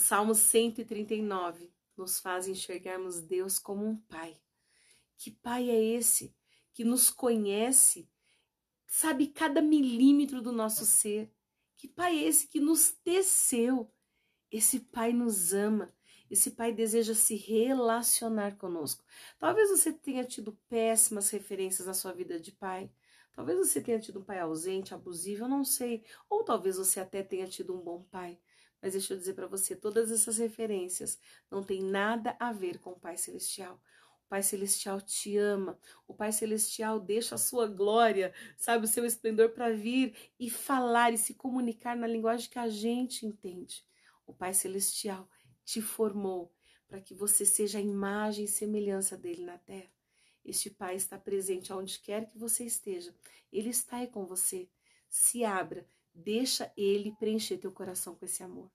O Salmo 139 nos faz enxergarmos Deus como um pai. Que pai é esse que nos conhece, sabe cada milímetro do nosso ser? Que pai é esse que nos teceu? Esse pai nos ama. Esse pai deseja se relacionar conosco. Talvez você tenha tido péssimas referências na sua vida de pai. Talvez você tenha tido um pai ausente, abusivo, eu não sei. Ou talvez você até tenha tido um bom pai. Mas deixa eu dizer para você, todas essas referências não têm nada a ver com o Pai Celestial. O Pai Celestial te ama. O Pai Celestial deixa a sua glória, sabe, o seu esplendor para vir e falar e se comunicar na linguagem que a gente entende. O Pai Celestial te formou para que você seja a imagem e semelhança dele na terra. Este Pai está presente aonde quer que você esteja. Ele está aí com você. Se abra, deixa ele preencher teu coração com esse amor.